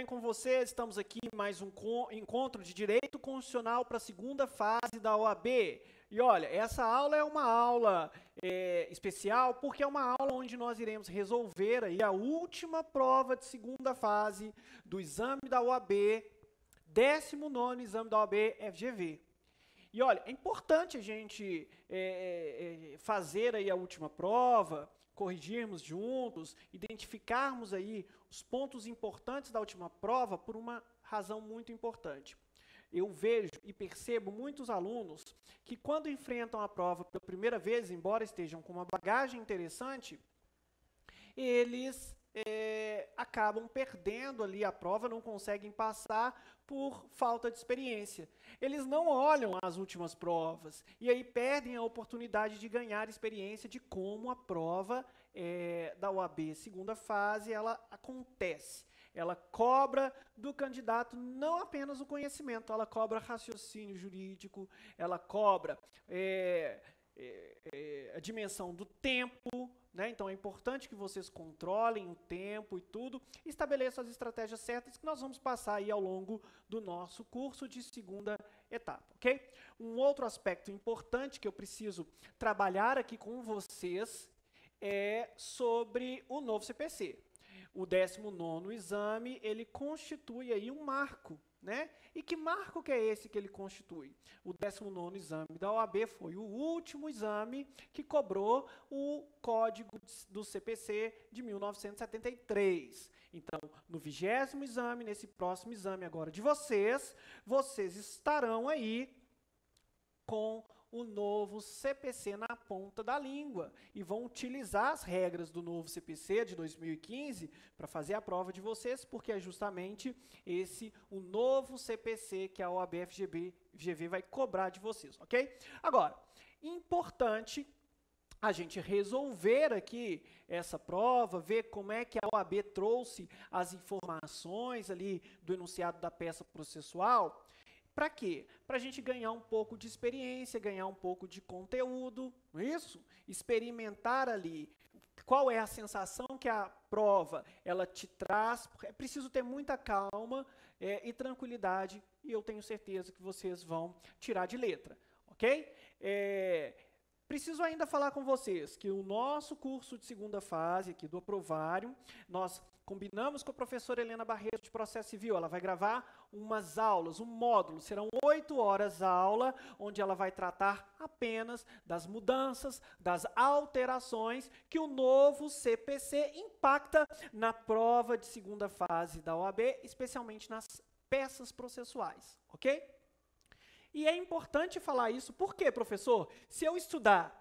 bem com vocês Estamos aqui mais um encontro de Direito Constitucional para a segunda fase da OAB. E olha, essa aula é uma aula é, especial porque é uma aula onde nós iremos resolver aí a última prova de segunda fase do exame da OAB, 19 exame da OAB FGV. E olha, é importante a gente é, é, é fazer aí a última prova, corrigirmos juntos, identificarmos aí os pontos importantes da última prova por uma razão muito importante. Eu vejo e percebo muitos alunos que quando enfrentam a prova pela primeira vez, embora estejam com uma bagagem interessante, eles é, acabam perdendo ali a prova, não conseguem passar por falta de experiência. Eles não olham as últimas provas e aí perdem a oportunidade de ganhar experiência de como a prova é, da UAB segunda fase ela acontece. Ela cobra do candidato não apenas o conhecimento, ela cobra raciocínio jurídico, ela cobra é, é, é a dimensão do tempo, né? Então é importante que vocês controlem o tempo e tudo, estabeleçam as estratégias certas que nós vamos passar aí ao longo do nosso curso de segunda etapa, ok? Um outro aspecto importante que eu preciso trabalhar aqui com vocês é sobre o novo CPC. O 19 exame, ele constitui aí um marco né? E que marco que é esse que ele constitui? O 19 exame da OAB foi o último exame que cobrou o código do CPC de 1973. Então, no vigésimo exame, nesse próximo exame agora de vocês, vocês estarão aí com o novo CPC na ponta da língua e vão utilizar as regras do novo CPC de 2015 para fazer a prova de vocês, porque é justamente esse o novo CPC que a OAB-FGV GV vai cobrar de vocês, ok? Agora, importante a gente resolver aqui essa prova, ver como é que a OAB trouxe as informações ali do enunciado da peça processual, para quê? Para a gente ganhar um pouco de experiência, ganhar um pouco de conteúdo, não é isso? Experimentar ali qual é a sensação que a prova ela te traz. É preciso ter muita calma é, e tranquilidade, e eu tenho certeza que vocês vão tirar de letra, ok? É, preciso ainda falar com vocês que o nosso curso de segunda fase aqui do Aprovário, nós combinamos com a professora Helena Barreto de Processo Civil, ela vai gravar umas aulas, um módulo. Serão oito horas a aula, onde ela vai tratar apenas das mudanças, das alterações que o novo CPC impacta na prova de segunda fase da OAB, especialmente nas peças processuais, ok? E é importante falar isso, porque, professor? Se eu estudar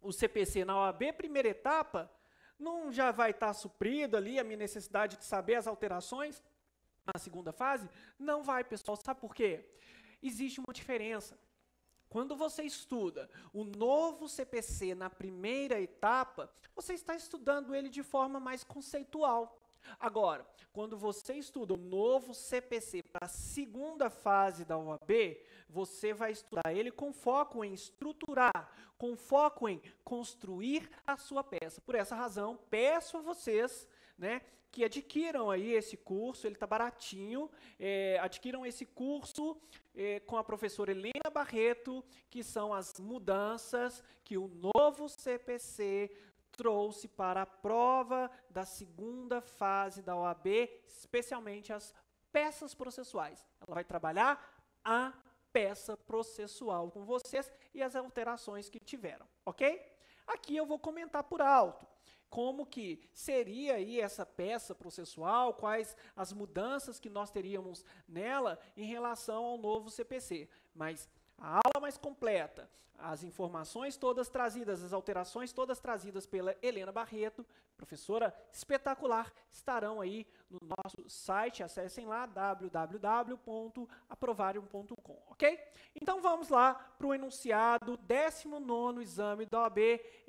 o CPC na OAB primeira etapa, não já vai estar suprido ali a minha necessidade de saber as alterações? na segunda fase? Não vai, pessoal. Sabe por quê? Existe uma diferença. Quando você estuda o novo CPC na primeira etapa, você está estudando ele de forma mais conceitual. Agora, quando você estuda o novo CPC para a segunda fase da UAB, você vai estudar ele com foco em estruturar, com foco em construir a sua peça. Por essa razão, peço a vocês né, que adquiram aí esse curso, ele está baratinho, é, adquiram esse curso é, com a professora Helena Barreto, que são as mudanças que o novo CPC trouxe para a prova da segunda fase da OAB, especialmente as peças processuais. Ela vai trabalhar a peça processual com vocês e as alterações que tiveram, ok? Aqui eu vou comentar por alto como que seria aí essa peça processual, quais as mudanças que nós teríamos nela em relação ao novo CPC. Mas a aula mais completa, as informações todas trazidas, as alterações todas trazidas pela Helena Barreto, professora espetacular, estarão aí no nosso site, acessem lá www.aprovarium.com, ok? Então vamos lá para o enunciado 19 exame da OAB,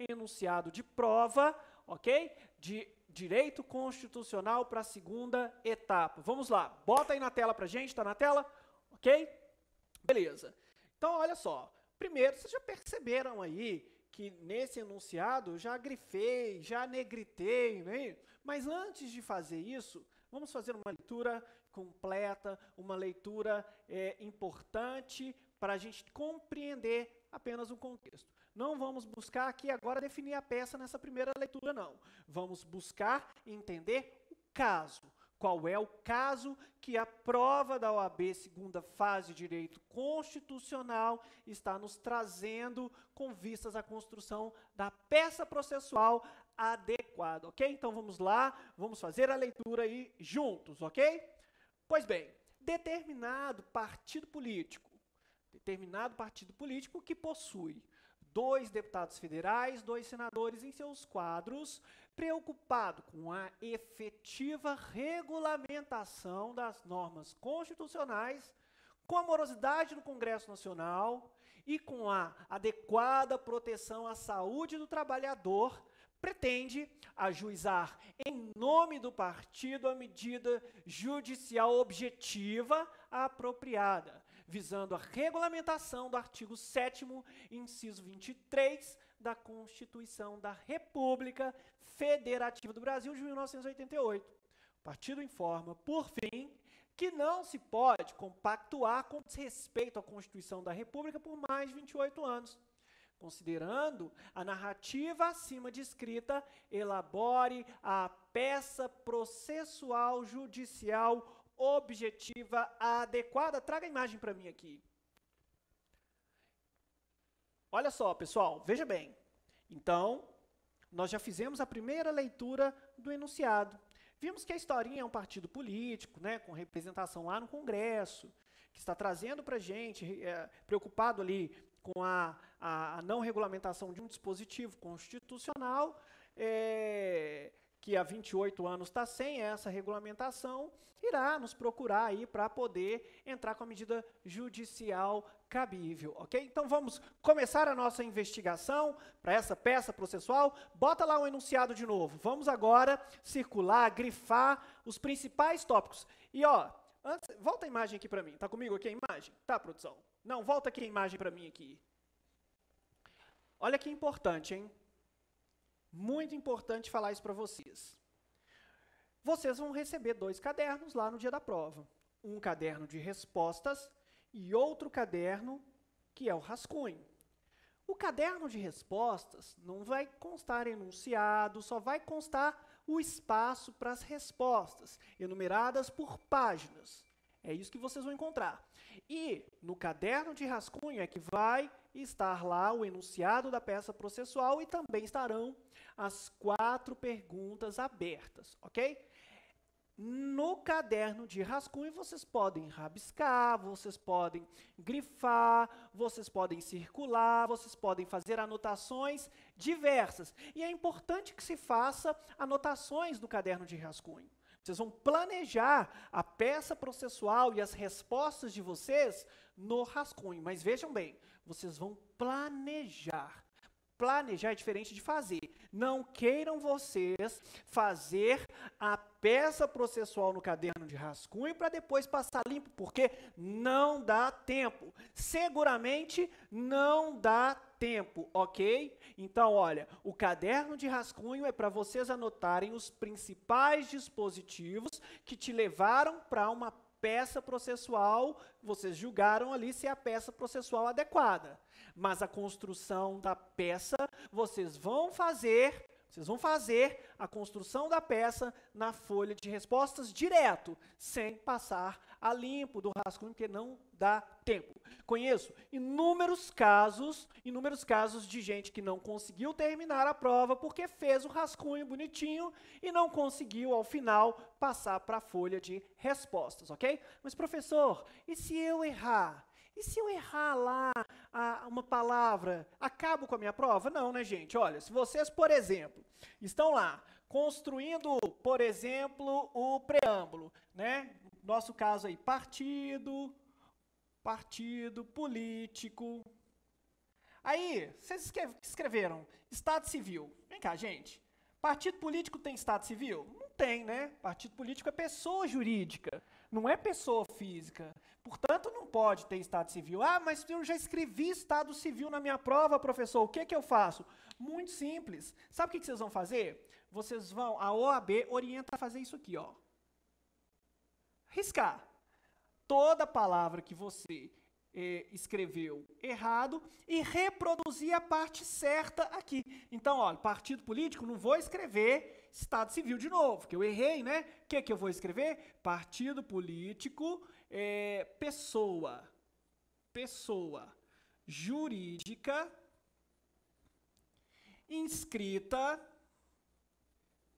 enunciado de prova, ok? De direito constitucional para a segunda etapa. Vamos lá, bota aí na tela para a gente, está na tela? Ok? Beleza. Então, olha só. Primeiro, vocês já perceberam aí que nesse enunciado eu já grifei, já negritei, né? mas antes de fazer isso, vamos fazer uma leitura completa, uma leitura é, importante para a gente compreender apenas o contexto. Não vamos buscar aqui agora definir a peça nessa primeira leitura, não. Vamos buscar entender o caso. Qual é o caso que a prova da OAB, segunda fase de direito constitucional, está nos trazendo com vistas à construção da peça processual adequada, ok? Então vamos lá, vamos fazer a leitura aí juntos, ok? Pois bem, determinado partido político, determinado partido político que possui dois deputados federais, dois senadores em seus quadros, preocupado com a efetiva regulamentação das normas constitucionais, com a morosidade do Congresso Nacional e com a adequada proteção à saúde do trabalhador, pretende ajuizar em nome do partido a medida judicial objetiva apropriada visando a regulamentação do artigo 7, inciso 23 da Constituição da República Federativa do Brasil de 1988. O partido informa, por fim, que não se pode compactuar com respeito à Constituição da República por mais 28 anos. Considerando a narrativa acima descrita, elabore a peça processual judicial objetiva, adequada. Traga a imagem para mim aqui. Olha só, pessoal, veja bem. Então, nós já fizemos a primeira leitura do enunciado. Vimos que a historinha é um partido político, né, com representação lá no Congresso, que está trazendo para a gente, é, preocupado ali com a, a, a, não regulamentação de um dispositivo constitucional, é, que há 28 anos está sem essa regulamentação, irá nos procurar aí para poder entrar com a medida judicial cabível, ok? Então vamos começar a nossa investigação para essa peça processual. Bota lá o um enunciado de novo. Vamos agora circular, grifar os principais tópicos. E ó, antes, volta a imagem aqui para mim. Tá comigo aqui a imagem? Tá, produção? Não, volta aqui a imagem para mim aqui. Olha que importante, hein? Muito importante falar isso para vocês. Vocês vão receber dois cadernos lá no dia da prova. Um caderno de respostas e outro caderno que é o rascunho. O caderno de respostas não vai constar enunciado, só vai constar o espaço para as respostas, enumeradas por páginas. É isso que vocês vão encontrar. E no caderno de rascunho é que vai estar lá o enunciado da peça processual e também estarão as quatro perguntas abertas, ok? No caderno de rascunho, vocês podem rabiscar, vocês podem grifar, vocês podem circular, vocês podem fazer anotações diversas. E é importante que se faça anotações no caderno de rascunho. Vocês vão planejar a peça processual e as respostas de vocês no rascunho. Mas vejam bem, vocês vão planejar. Planejar é diferente de fazer. Não queiram vocês fazer a peça processual no caderno de rascunho para depois passar limpo, porque não dá tempo. Seguramente não dá tempo, ok? Então, olha, o caderno de rascunho é para vocês anotarem os principais dispositivos que te levaram para uma peça processual, vocês julgaram ali se é a peça processual adequada. Mas a construção da peça, vocês vão fazer, vocês vão fazer a construção da peça na folha de respostas direto, sem passar a limpo do rascunho, porque não dá tempo. Conheço inúmeros casos, inúmeros casos de gente que não conseguiu terminar a prova porque fez o rascunho bonitinho e não conseguiu, ao final, passar para a folha de respostas, ok? Mas, professor, e se eu errar? E se eu errar lá a, uma palavra, acabo com a minha prova? Não, né, gente? Olha, se vocês, por exemplo, estão lá construindo, por exemplo, o preâmbulo, né? nosso caso aí, partido, partido político. Aí, vocês escreveram Estado civil. Vem cá, gente. Partido político tem Estado civil? Não tem, né? Partido político é pessoa jurídica, não é pessoa física. Portanto, não pode ter Estado civil. Ah, mas eu já escrevi Estado civil na minha prova, professor. O que, é que eu faço? Muito simples. Sabe o que vocês vão fazer? Vocês vão, a OAB orienta a fazer isso aqui, ó riscar toda palavra que você eh, escreveu errado e reproduzir a parte certa aqui. Então, olha, partido político, não vou escrever Estado Civil de novo, que eu errei, né? O que, que eu vou escrever? Partido político, é, pessoa, pessoa jurídica inscrita,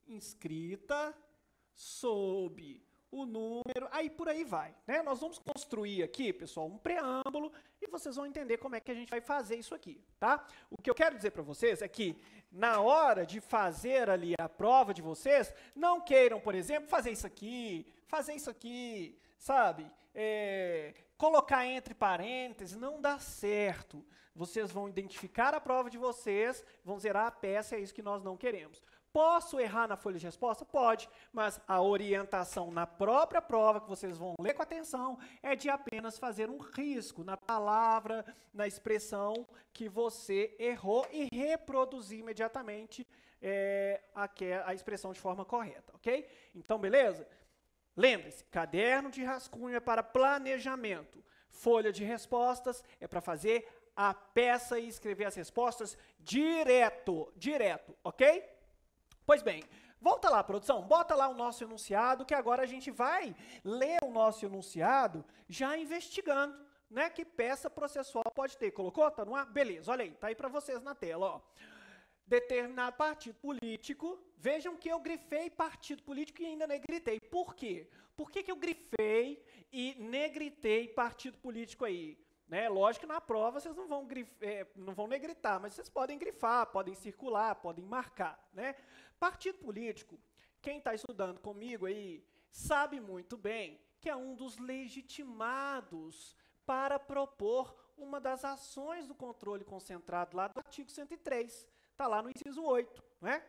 inscrita sob o número, aí por aí vai. Né? Nós vamos construir aqui, pessoal, um preâmbulo e vocês vão entender como é que a gente vai fazer isso aqui. Tá? O que eu quero dizer para vocês é que na hora de fazer ali a prova de vocês, não queiram, por exemplo, fazer isso aqui, fazer isso aqui, sabe? É, colocar entre parênteses não dá certo. Vocês vão identificar a prova de vocês, vão zerar a peça, é isso que nós não queremos. Posso errar na folha de resposta? Pode, mas a orientação na própria prova, que vocês vão ler com atenção, é de apenas fazer um risco na palavra, na expressão que você errou e reproduzir imediatamente é, a, a expressão de forma correta, ok? Então, beleza? Lembre-se, caderno de rascunho é para planejamento, folha de respostas é para fazer a peça e escrever as respostas direto, direto, ok? Pois bem, volta lá, produção, bota lá o nosso enunciado, que agora a gente vai ler o nosso enunciado já investigando, né? Que peça processual pode ter. Colocou? Tá no ar? Beleza, olha aí, tá aí para vocês na tela, ó. Determinado partido político, vejam que eu grifei partido político e ainda negritei. Por quê? Por que, que eu grifei e negritei partido político aí? Né? Lógico que na prova vocês não vão, é, não vão negritar, mas vocês podem grifar, podem circular, podem marcar. Né? Partido político, quem está estudando comigo aí, sabe muito bem que é um dos legitimados para propor uma das ações do controle concentrado lá do artigo 103. Está lá no inciso 8. Não é?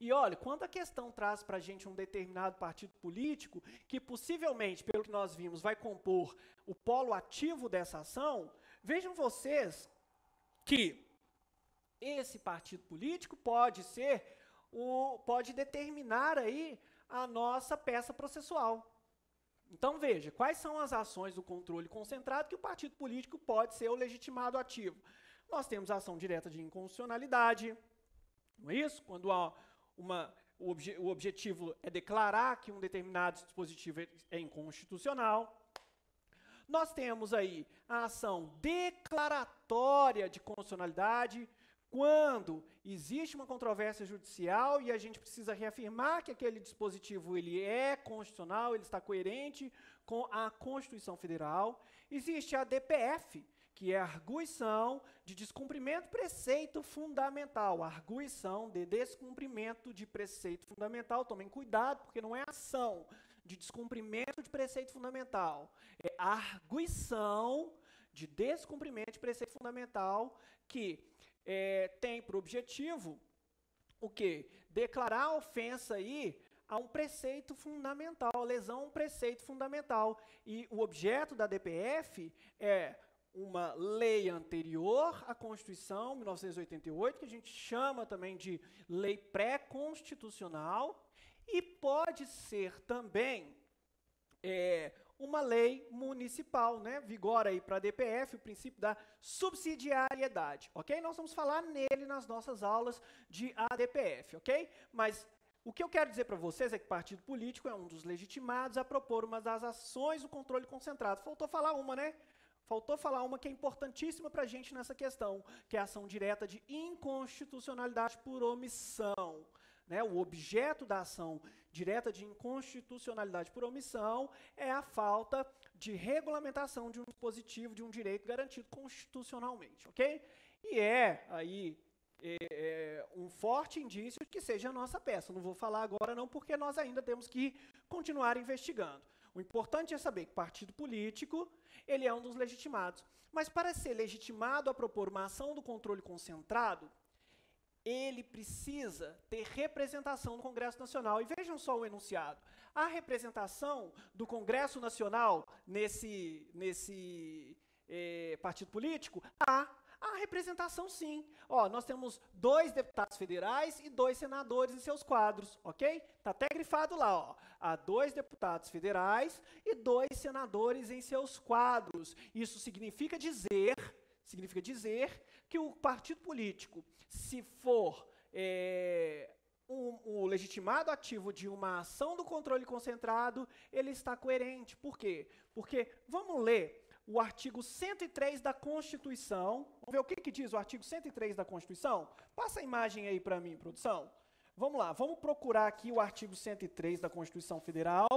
E olha, quando a questão traz para a gente um determinado partido político, que possivelmente, pelo que nós vimos, vai compor o polo ativo dessa ação, vejam vocês que esse partido político pode ser o pode determinar aí a nossa peça processual. Então veja, quais são as ações do controle concentrado que o partido político pode ser o legitimado ativo? Nós temos a ação direta de inconstitucionalidade, não é isso? Quando há uma, o, obje, o objetivo é declarar que um determinado dispositivo é, é inconstitucional, nós temos aí a ação declaratória de constitucionalidade, quando existe uma controvérsia judicial e a gente precisa reafirmar que aquele dispositivo ele é constitucional, ele está coerente com a Constituição Federal. Existe a DPF, que é arguição de descumprimento preceito fundamental, arguição de descumprimento de preceito fundamental. Tomem cuidado, porque não é ação de descumprimento de preceito fundamental, é arguição de descumprimento de preceito fundamental que é, tem por objetivo o quê? Declarar ofensa aí a um preceito fundamental, lesão a um preceito fundamental. E o objeto da DPF é uma lei anterior à Constituição, 1988, que a gente chama também de lei pré-constitucional, e pode ser também é, uma lei municipal, né? Vigora aí para a DPF o princípio da subsidiariedade, ok? Nós vamos falar nele nas nossas aulas de ADPF, ok? Mas o que eu quero dizer para vocês é que partido político é um dos legitimados a propor uma das ações do controle concentrado. Faltou falar uma, né? Faltou falar uma que é importantíssima para a gente nessa questão, que é a ação direta de inconstitucionalidade por omissão. Né? O objeto da ação direta de inconstitucionalidade por omissão é a falta de regulamentação de um dispositivo, de um direito garantido constitucionalmente, ok? E é aí é, é um forte indício de que seja a nossa peça. Não vou falar agora, não, porque nós ainda temos que continuar investigando. O importante é saber que partido político, ele é um dos legitimados. Mas para ser legitimado a propor uma ação do controle concentrado, ele precisa ter representação no Congresso Nacional. E vejam só o enunciado. A representação do Congresso Nacional nesse, nesse eh, partido político, há. A representação sim. Ó, nós temos dois deputados federais e dois senadores em seus quadros, ok? Tá até grifado lá, ó. Há dois deputados federais e dois senadores em seus quadros. Isso significa dizer, significa dizer que o partido político, se for é, o, legitimado ativo de uma ação do controle concentrado, ele está coerente. Por quê? Porque, vamos ler o artigo 103 da Constituição. Vamos ver o que, que diz o artigo 103 da Constituição? Passa a imagem aí para mim, produção. Vamos lá, vamos procurar aqui o artigo 103 da Constituição Federal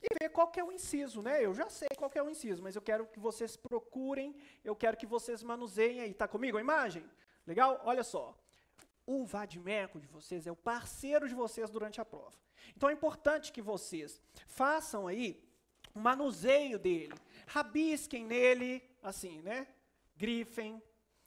e ver qual que é o inciso, né? Eu já sei qual que é o inciso, mas eu quero que vocês procurem, eu quero que vocês manuseiem aí. Está comigo a imagem? Legal? Olha só. O vadimeco de vocês é o parceiro de vocês durante a prova. Então é importante que vocês façam aí manuseio dele. Rabisquem nele, assim, né? Grifem,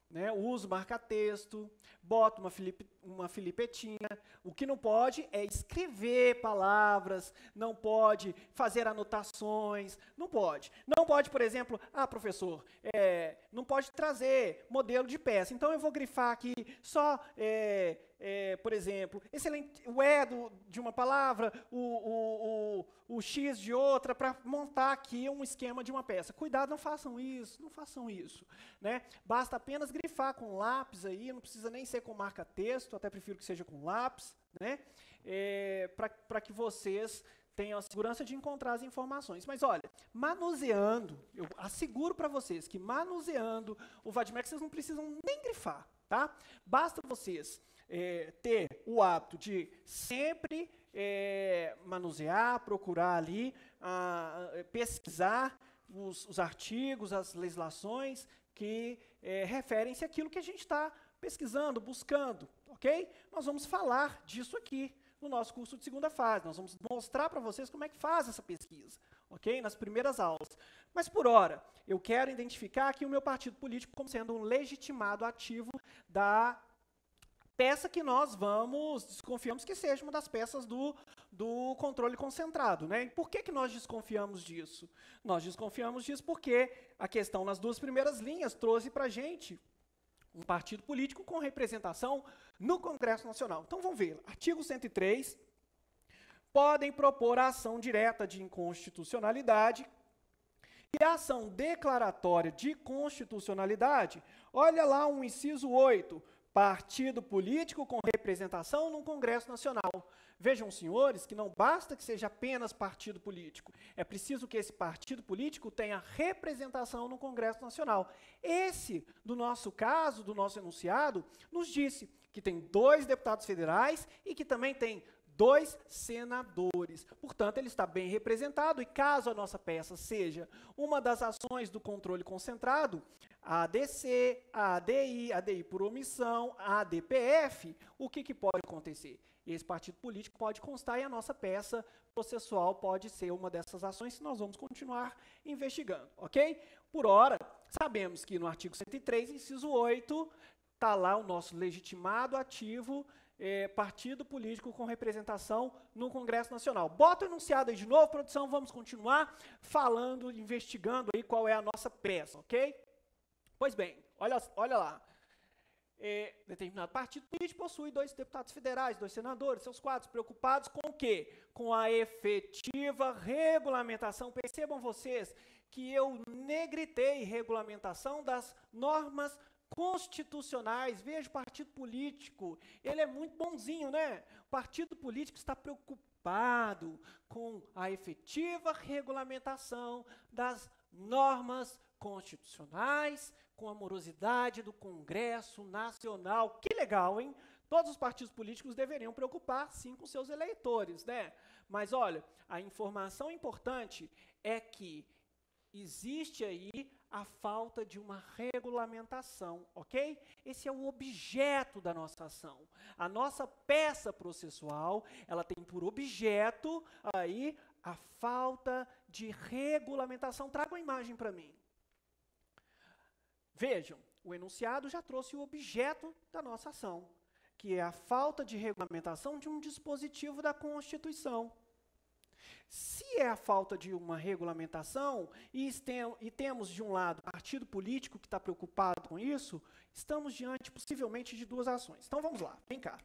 né? Uso marca-texto, bota uma, filip, uma filipetinha. O que não pode é escrever palavras, não pode fazer anotações, não pode. Não pode, por exemplo, ah, professor, é, não pode trazer modelo de peça, então eu vou grifar aqui só é, é, por exemplo, excelente, o E é do, de uma palavra, o, o, o, o X de outra, para montar aqui um esquema de uma peça. Cuidado, não façam isso, não façam isso. Né? Basta apenas grifar com lápis aí, não precisa nem ser com marca-texto, até prefiro que seja com lápis, né? É, para que vocês tenham a segurança de encontrar as informações. Mas olha, manuseando, eu asseguro para vocês que manuseando o Vadmec, vocês não precisam nem grifar, tá? Basta vocês é, ter o hábito de sempre é, manusear, procurar ali, a, é, pesquisar os, os, artigos, as legislações que é, referem-se àquilo que a gente está pesquisando, buscando, ok? Nós vamos falar disso aqui no nosso curso de segunda fase. Nós vamos mostrar para vocês como é que faz essa pesquisa, ok? Nas primeiras aulas. Mas, por hora, eu quero identificar aqui o meu partido político como sendo um legitimado ativo da peça que nós vamos, desconfiamos que seja uma das peças do, do controle concentrado. Né? E por que, que nós desconfiamos disso? Nós desconfiamos disso porque a questão nas duas primeiras linhas trouxe para a gente um partido político com representação no Congresso Nacional. Então vamos ver. Artigo 103. Podem propor a ação direta de inconstitucionalidade e a ação declaratória de constitucionalidade. Olha lá o um inciso 8 partido político com representação no Congresso Nacional. Vejam, senhores, que não basta que seja apenas partido político. É preciso que esse partido político tenha representação no Congresso Nacional. Esse, do nosso caso, do nosso enunciado, nos disse que tem dois deputados federais e que também tem dois senadores. Portanto, ele está bem representado e caso a nossa peça seja uma das ações do controle concentrado, ADC, ADI, ADI por omissão, ADPF, o que, que pode acontecer? Esse partido político pode constar e a nossa peça processual pode ser uma dessas ações se nós vamos continuar investigando, ok? Por hora, sabemos que no artigo 103, inciso 8, está lá o nosso legitimado ativo é, partido político com representação no Congresso Nacional. Bota o enunciado aí de novo, produção, vamos continuar falando, investigando aí qual é a nossa peça, ok? Pois bem, olha, olha lá. É, determinado partido político possui dois deputados federais, dois senadores, seus quadros, preocupados com o quê? Com a efetiva regulamentação. Percebam vocês que eu negritei regulamentação das normas constitucionais. Veja o partido político, ele é muito bonzinho, né? O partido político está preocupado com a efetiva regulamentação das normas constitucionais, com a morosidade do Congresso Nacional. Que legal, hein? Todos os partidos políticos deveriam preocupar, sim, com seus eleitores, né? Mas olha, a informação importante é que existe aí a falta de uma regulamentação, ok? Esse é o objeto da nossa ação. A nossa peça processual, ela tem por objeto aí a falta de regulamentação. Traga uma imagem para mim. Vejam, o enunciado já trouxe o objeto da nossa ação, que é a falta de regulamentação de um dispositivo da Constituição. Se é a falta de uma regulamentação e, e temos, de um lado, partido político que está preocupado com isso, estamos diante, possivelmente, de duas ações. Então, vamos lá, vem cá.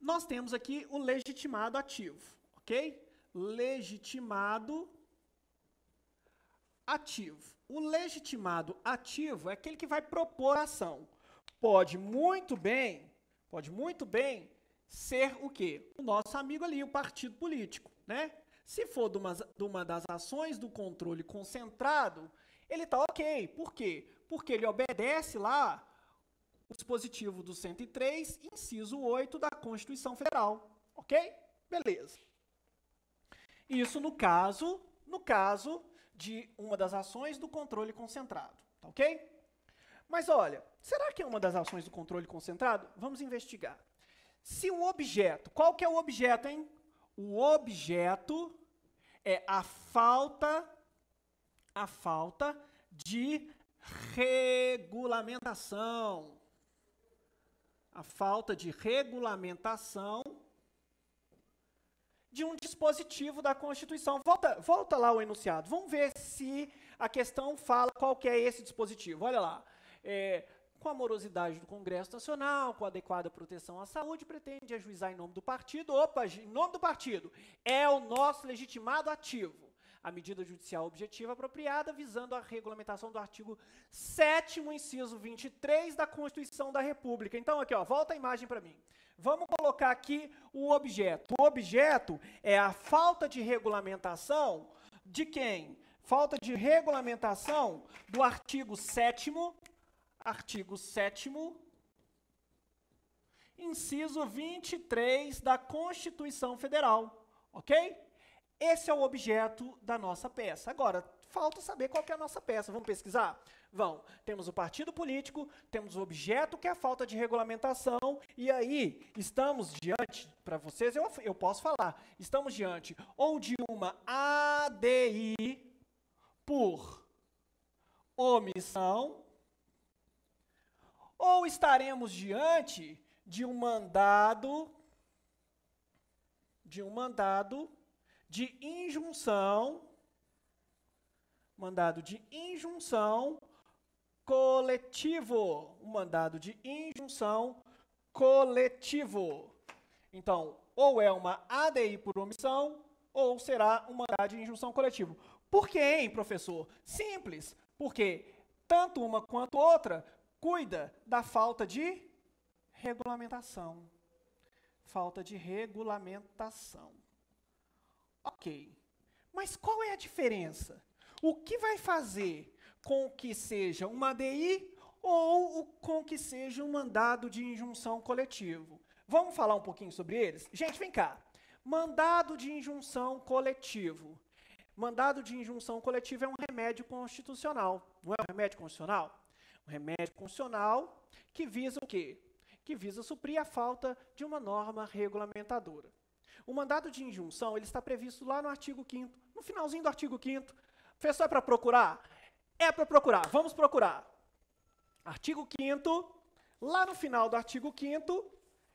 Nós temos aqui o legitimado ativo, ok? Legitimado ativo. O legitimado ativo é aquele que vai propor a ação. Pode muito bem, pode muito bem ser o quê? O nosso amigo ali, o partido político, né? Se for de uma, de uma das ações do controle concentrado, ele está ok. Por quê? Porque ele obedece lá o dispositivo do 103, inciso 8 da Constituição Federal. Ok? Beleza. Isso no caso, no caso de uma das ações do controle concentrado, tá ok? Mas olha, será que é uma das ações do controle concentrado? Vamos investigar. Se o objeto, qual que é o objeto, hein? O objeto é a falta a falta de regulamentação. A falta de regulamentação de um dispositivo da Constituição. Volta, volta lá o enunciado. Vamos ver se a questão fala qual que é esse dispositivo. Olha lá. É, com a morosidade do Congresso Nacional, com adequada proteção à saúde, pretende ajuizar em nome do partido. Opa, em nome do partido. É o nosso legitimado ativo. A medida judicial objetiva apropriada, visando a regulamentação do artigo 7, inciso 23 da Constituição da República. Então, aqui, ó, volta a imagem para mim. Vamos colocar aqui o objeto. O objeto é a falta de regulamentação de quem? Falta de regulamentação do artigo 7 artigo 7 inciso 23 da Constituição Federal, OK? Esse é o objeto da nossa peça. Agora, falta saber qual é a nossa peça. Vamos pesquisar? Vão. Temos o partido político, temos o objeto que é a falta de regulamentação, e aí estamos diante, para vocês eu, eu posso falar, estamos diante ou de uma ADI por omissão, ou estaremos diante de um mandado de um mandado de injunção mandado de injunção coletivo. Um mandado de injunção coletivo. Então, ou é uma ADI por omissão, ou será um mandado de injunção coletivo. Por que, hein, professor? Simples, porque tanto uma quanto outra cuida da falta de regulamentação. Falta de regulamentação. Ok. Mas qual é a diferença? O que vai fazer com que seja uma DI ou com que seja um mandado de injunção coletivo. Vamos falar um pouquinho sobre eles? Gente, vem cá. Mandado de injunção coletivo. Mandado de injunção coletivo é um remédio constitucional. Não é um remédio constitucional? Um remédio constitucional que visa o quê? Que visa suprir a falta de uma norma regulamentadora. O mandado de injunção ele está previsto lá no artigo 5 no finalzinho do artigo 5 Professor, é para procurar? é para procurar. Vamos procurar. Artigo 5 lá no final do artigo 5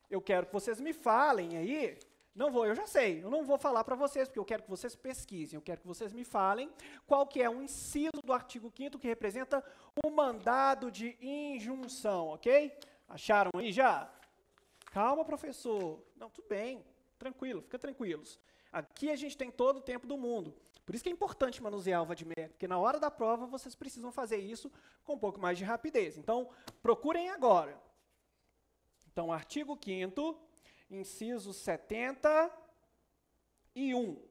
eu quero que vocês me falem aí. Não vou, eu já sei, eu não vou falar para vocês, porque eu quero que vocês pesquisem, eu quero que vocês me falem qual que é o inciso do artigo 5 que representa o mandado de injunção, ok? Acharam aí já? Calma, professor. Não, tudo bem, tranquilo, fica tranquilos. Aqui a gente tem todo o tempo do mundo. Por isso que é importante manusear a alva de meia, porque na hora da prova vocês precisam fazer isso com um pouco mais de rapidez. Então, procurem agora. Então, artigo 5 inciso 70 e 1.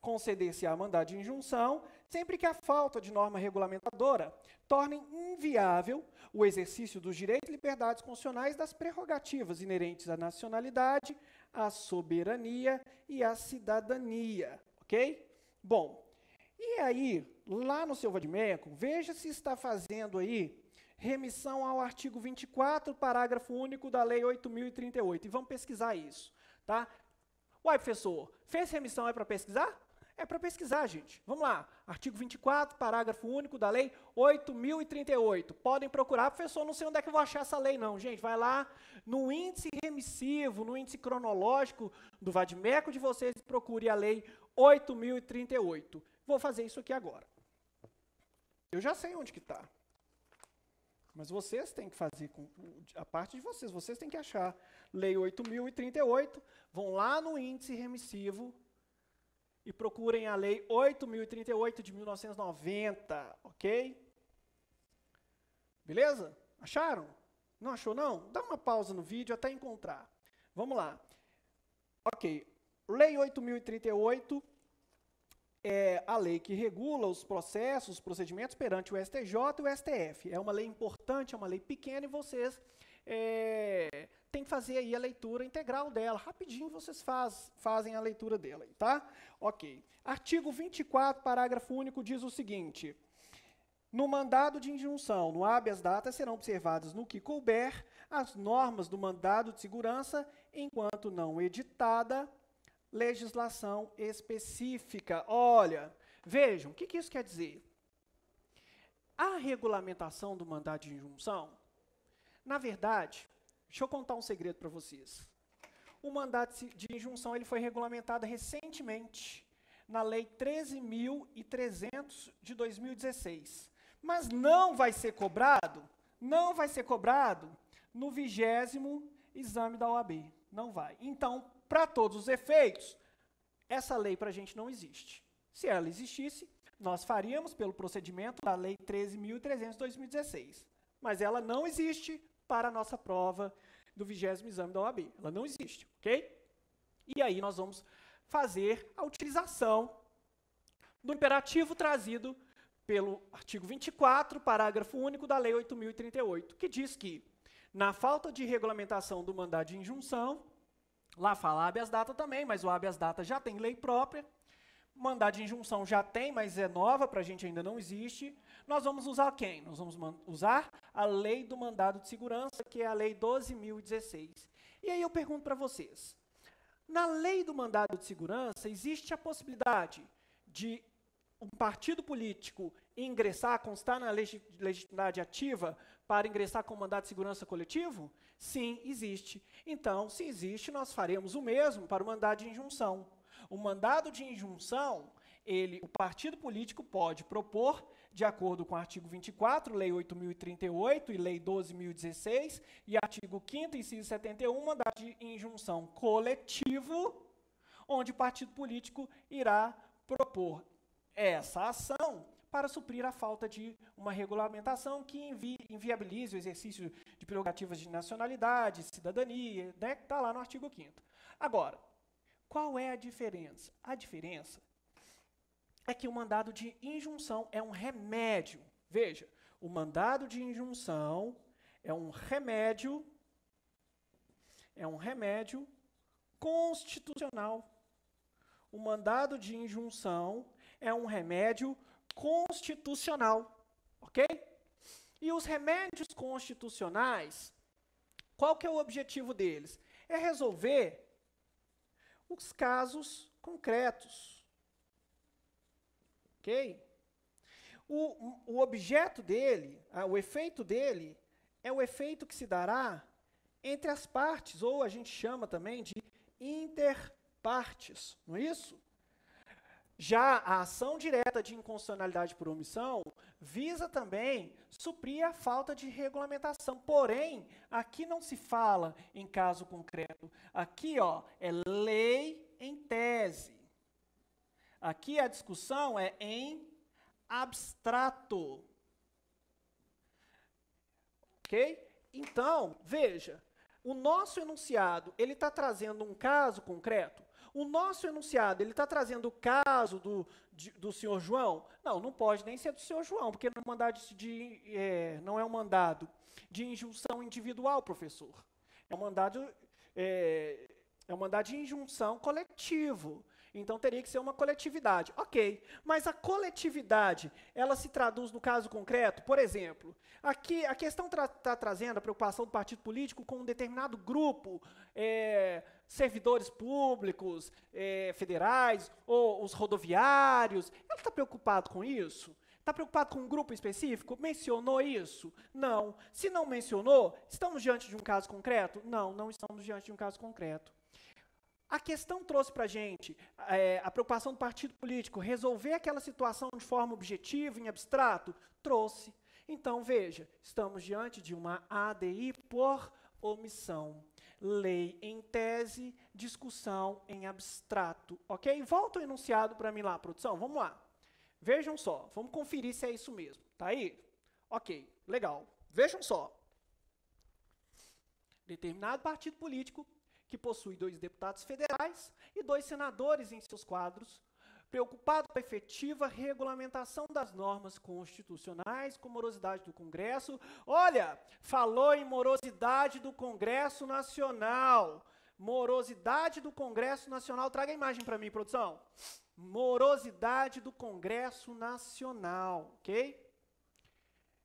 Conceder-se a mandado de injunção sempre que a falta de norma regulamentadora torne inviável o exercício dos direitos e liberdades constitucionais das prerrogativas inerentes à nacionalidade, à soberania e à cidadania, ok? Bom, e aí, lá no seu vadimeco, veja se está fazendo aí remissão ao artigo 24, parágrafo único da Lei 8.038. E vamos pesquisar isso, tá? Uai, professor, fez remissão é para pesquisar? É para pesquisar, gente. Vamos lá. Artigo 24, parágrafo único da Lei 8.038. Podem procurar, professor, não sei onde é que eu vou achar essa lei, não. Gente, vai lá no índice remissivo, no índice cronológico do Vadmeco de vocês e procure a Lei 8.038. Vou fazer isso aqui agora. Eu já sei onde que está. Mas vocês têm que fazer com, a parte de vocês. Vocês têm que achar. Lei 8.038, vão lá no índice remissivo e procurem a Lei 8.038 de 1990, ok? Beleza? Acharam? Não achou, não? Dá uma pausa no vídeo até encontrar. Vamos lá. Ok. Lei 8.038 é a lei que regula os processos, os procedimentos perante o STJ e o STF. É uma lei importante, é uma lei pequena e vocês é, têm que fazer aí a leitura integral dela. Rapidinho vocês faz, fazem a leitura dela, tá? Ok. Artigo 24, parágrafo único, diz o seguinte. No mandado de injunção, no habeas data, serão observadas no que couber as normas do mandado de segurança, enquanto não editada legislação específica. Olha, vejam, o que, que isso quer dizer? A regulamentação do mandado de injunção, na verdade, deixa eu contar um segredo para vocês. O mandado de injunção ele foi regulamentado recentemente na Lei 13.300 de 2016. Mas não vai ser cobrado, não vai ser cobrado no vigésimo exame da OAB. Não vai. Então, para todos os efeitos, essa lei para a gente não existe. Se ela existisse, nós faríamos pelo procedimento da Lei 13.300 de 2016. Mas ela não existe para a nossa prova do vigésimo exame da OAB. Ela não existe, ok? E aí nós vamos fazer a utilização do imperativo trazido pelo artigo 24, parágrafo único da Lei 8.038, que diz que, na falta de regulamentação do mandado de injunção, Lá fala habeas data também, mas o habeas data já tem lei própria. Mandar de injunção já tem, mas é nova, para a gente ainda não existe. Nós vamos usar quem? Nós vamos usar a lei do mandado de segurança, que é a lei 12.016. E aí eu pergunto para vocês, na lei do mandado de segurança existe a possibilidade de um partido político ingressar, constar na legitimidade ativa para ingressar com mandado de segurança coletivo? Sim, existe. Então, se existe, nós faremos o mesmo para o mandado de injunção. O mandado de injunção, ele, o partido político pode propor, de acordo com o artigo 24, lei 8038 e lei 12016, e artigo 5º, inciso 71, mandado de injunção coletivo, onde o partido político irá propor essa ação para suprir a falta de uma regulamentação que invi inviabilize o exercício prerrogativas de nacionalidade, cidadania, né, que está lá no artigo 5 Agora, qual é a diferença? A diferença é que o mandado de injunção é um remédio. Veja, o mandado de injunção é um remédio é um remédio constitucional. O mandado de injunção é um remédio constitucional, OK? E os remédios constitucionais, qual que é o objetivo deles? É resolver os casos concretos. Ok? O, o objeto dele, o efeito dele, é o efeito que se dará entre as partes, ou a gente chama também de interpartes, não é isso? Já a ação direta de inconstitucionalidade por omissão visa também suprir a falta de regulamentação. Porém, aqui não se fala em caso concreto. Aqui, ó, é lei em tese. Aqui a discussão é em abstrato. OK? Então, veja, o nosso enunciado, ele está trazendo um caso concreto? O nosso enunciado, ele está trazendo o caso do, de, do senhor João? Não, não pode nem ser do senhor João, porque não é, mandado de, é, não é um mandado de injunção individual, professor. É um mandado, é, é um mandado de injunção coletivo. Então teria que ser uma coletividade. Ok, mas a coletividade, ela se traduz no caso concreto? Por exemplo, aqui a questão está tra tá trazendo a preocupação do partido político com um determinado grupo, é, servidores públicos, é, federais, ou os rodoviários. Ela está preocupado com isso? Está preocupado com um grupo específico? Mencionou isso? Não. Se não mencionou, estamos diante de um caso concreto? Não, não estamos diante de um caso concreto. A questão trouxe para a gente é, a preocupação do partido político resolver aquela situação de forma objetiva, em abstrato? Trouxe. Então, veja, estamos diante de uma ADI por omissão. Lei em tese, discussão em abstrato. Ok? Volta o enunciado para mim lá, produção. Vamos lá. Vejam só, vamos conferir se é isso mesmo. Tá aí? Ok, legal. Vejam só. Determinado partido político que possui dois deputados federais e dois senadores em seus quadros, preocupado com a efetiva regulamentação das normas constitucionais, com morosidade do Congresso. Olha, falou em morosidade do Congresso Nacional. Morosidade do Congresso Nacional. Traga a imagem para mim, produção. Morosidade do Congresso Nacional, ok?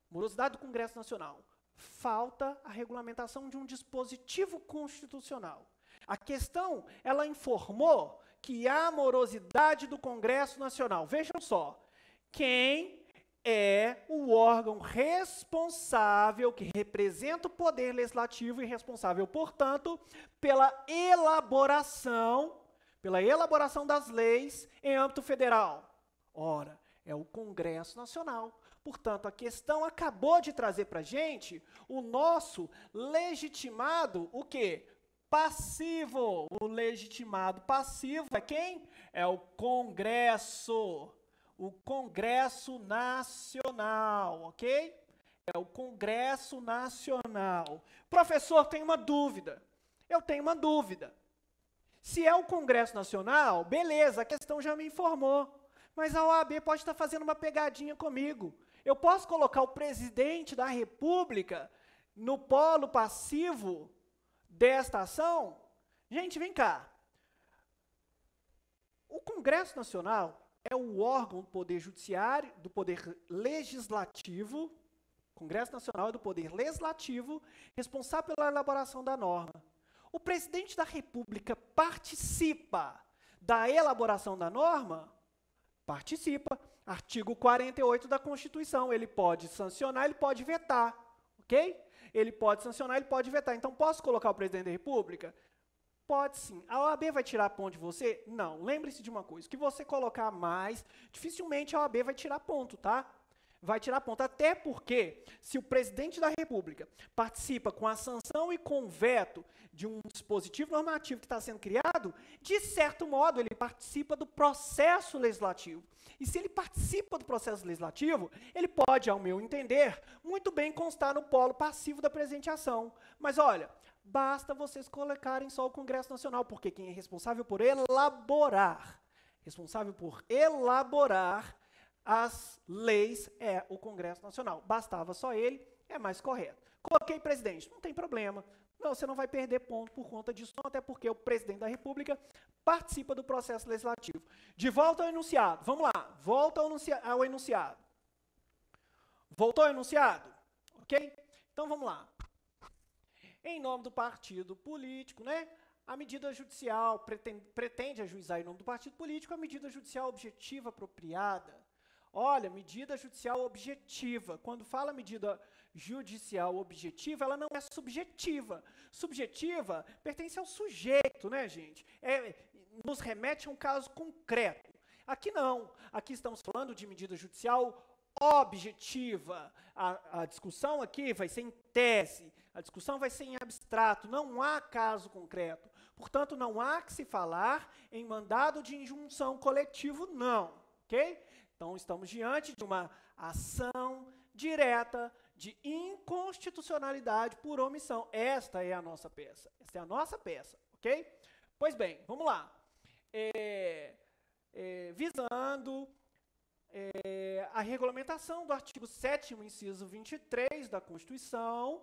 Morosidade do Congresso Nacional. Falta a regulamentação de um dispositivo constitucional a questão, ela informou que a morosidade do Congresso Nacional. Vejam só, quem é o órgão responsável, que representa o poder legislativo e responsável, portanto, pela elaboração, pela elaboração das leis em âmbito federal. Ora, é o Congresso Nacional. Portanto, a questão acabou de trazer para a gente o nosso legitimado, o quê? passivo. O legitimado passivo é quem? É o Congresso. O Congresso Nacional, ok? É o Congresso Nacional. Professor, tem uma dúvida. Eu tenho uma dúvida. Se é o Congresso Nacional, beleza, a questão já me informou. Mas a OAB pode estar fazendo uma pegadinha comigo. Eu posso colocar o presidente da República no polo passivo desta ação, gente, vem cá. O Congresso Nacional é o órgão do poder judiciário, do poder legislativo, Congresso Nacional é do poder legislativo, responsável pela elaboração da norma. O presidente da República participa da elaboração da norma? Participa. Artigo 48 da Constituição. Ele pode sancionar, ele pode vetar. Ok? Ele pode sancionar, ele pode vetar. Então, posso colocar o presidente da República? Pode sim. A OAB vai tirar ponto de você? Não. Lembre-se de uma coisa: que você colocar mais, dificilmente a OAB vai tirar ponto, tá? vai tirar ponto. Até porque, se o presidente da República participa com a sanção e com o veto de um dispositivo normativo que está sendo criado, de certo modo ele participa do processo legislativo. E se ele participa do processo legislativo, ele pode, ao meu entender, muito bem constar no polo passivo da presente ação. Mas olha, basta vocês colocarem só o Congresso Nacional, porque quem é responsável por elaborar, responsável por elaborar as leis é o Congresso Nacional. Bastava só ele, é mais correto. Coloquei presidente, não tem problema. Não, você não vai perder ponto por conta disso, até porque o presidente da República participa do processo legislativo. De volta ao enunciado. Vamos lá, volta ao enunciado. Voltou ao enunciado? Ok? Então vamos lá. Em nome do partido político, né? A medida judicial pretende, pretende ajuizar em nome do partido político a medida judicial objetiva apropriada Olha, medida judicial objetiva. Quando fala medida judicial objetiva, ela não é subjetiva. Subjetiva pertence ao sujeito, né, gente? É, nos remete a um caso concreto. Aqui não. Aqui estamos falando de medida judicial objetiva. A, a, discussão aqui vai ser em tese, a discussão vai ser em abstrato, não há caso concreto. Portanto, não há que se falar em mandado de injunção coletivo, não. Ok? Então, estamos diante de uma ação direta de inconstitucionalidade por omissão. Esta é a nossa peça. Esta é a nossa peça, ok? Pois bem, vamos lá. É, é, visando é, a regulamentação do artigo 7, inciso 23 da Constituição,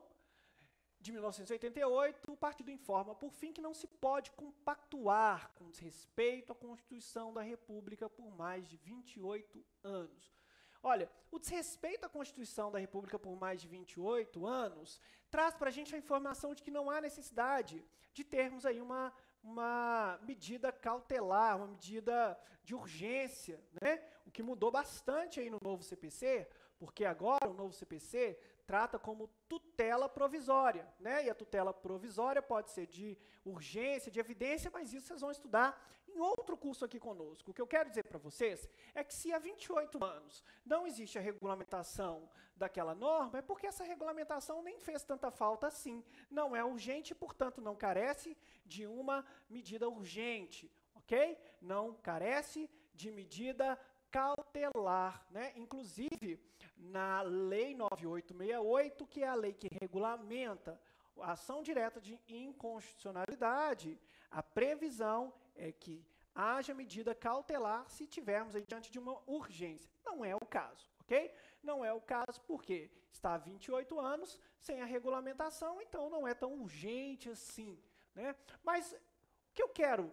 de 1988, o partido informa, por fim, que não se pode compactuar com desrespeito à Constituição da República por mais de 28 anos. Olha, o desrespeito à Constituição da República por mais de 28 anos traz para a gente a informação de que não há necessidade de termos aí uma, uma medida cautelar, uma medida de urgência, né? o que mudou bastante aí no novo CPC, porque agora o novo CPC trata como tutela provisória. Né? E a tutela provisória pode ser de urgência, de evidência, mas isso vocês vão estudar em outro curso aqui conosco. O que eu quero dizer para vocês é que se há 28 anos não existe a regulamentação daquela norma, é porque essa regulamentação nem fez tanta falta assim. Não é urgente, portanto, não carece de uma medida urgente. Ok? Não carece de medida cautelar, né? Inclusive na lei 9868, que é a lei que regulamenta a ação direta de inconstitucionalidade, a previsão é que haja medida cautelar se tivermos aí diante de uma urgência. Não é o caso, ok? Não é o caso porque está há 28 anos sem a regulamentação, então não é tão urgente assim, né? Mas o que eu quero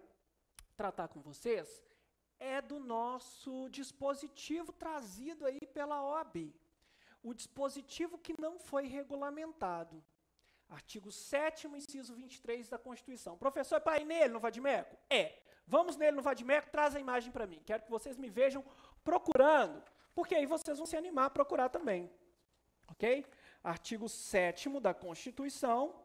tratar com vocês é do nosso dispositivo trazido aí pela OAB. O dispositivo que não foi regulamentado. Artigo 7 inciso 23 da Constituição. Professor, é para ir nele no Vadimeco? É. Vamos nele no Vadimeco, traz a imagem para mim. Quero que vocês me vejam procurando, porque aí vocês vão se animar a procurar também. OK? Artigo 7 da Constituição.